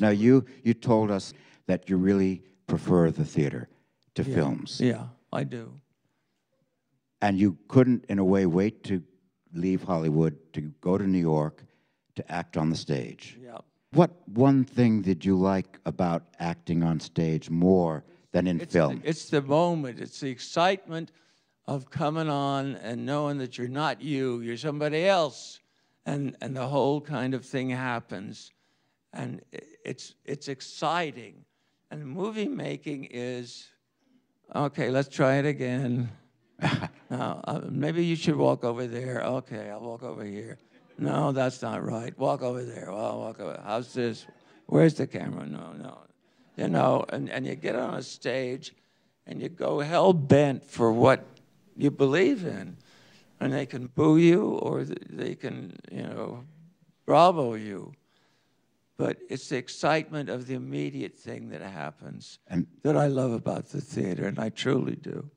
Now, you, you told us that you really prefer the theater to yeah. films. Yeah, I do. And you couldn't, in a way, wait to leave Hollywood, to go to New York, to act on the stage. Yeah. What one thing did you like about acting on stage more than in it's film? The, it's the moment, it's the excitement of coming on and knowing that you're not you, you're somebody else. And, and the whole kind of thing happens and it's it's exciting. And movie making is okay. Let's try it again. Now uh, maybe you should walk over there. Okay, I'll walk over here. No, that's not right. Walk over there. Well, walk over. How's this? Where's the camera? No, no. You know, and, and you get on a stage and you go hell bent for what you believe in. And they can boo you or they can, you know, bravo you but it's the excitement of the immediate thing that happens and that I love about the theater, and I truly do.